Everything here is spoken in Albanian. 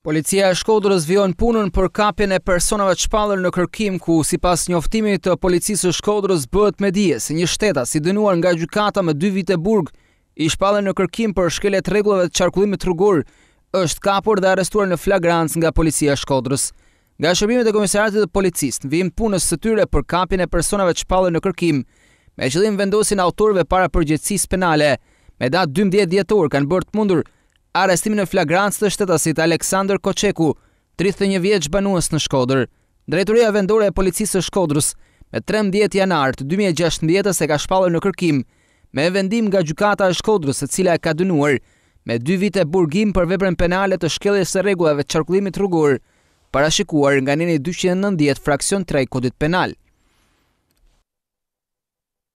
Policia e Shkodrës vion punën për kapjen e personave të shpallur në kërkim ku sipas njoftimit të policisë së Shkodrës bëhet me dije se një shtetas si dënuar nga gjykata me 2 vite burg i shpallën në kërkim për shkelje të rregullave të qarkullimit rrugor është kapur dhe arrestuar në flagrancë nga policia e Shkodrës. Nga shërbimet e komisariatit të policisë vim punës së tyre për kapjen e personave të shpallur në kërkim me qëllim vendosin autorëve para përgjegjësisë penale. Me datë 12 dhjetor kanë bërë të mundur arestimin e flagrantës të shtetasit Aleksandr Koçeku, 31 vjeç banues në Shkodër. Drejtoria vendore e policisë së Shkodrës me 13 janar të 2016 së ka shpallur në kërkim me vendim nga gjykata e Shkodrës, e cila e ka dënuar me 2 vite burgim për veprën penale të shkelljes së rregullave të çarkullimit rrugor, parashikuar nga neni 290 fraksion 3 kodit penal.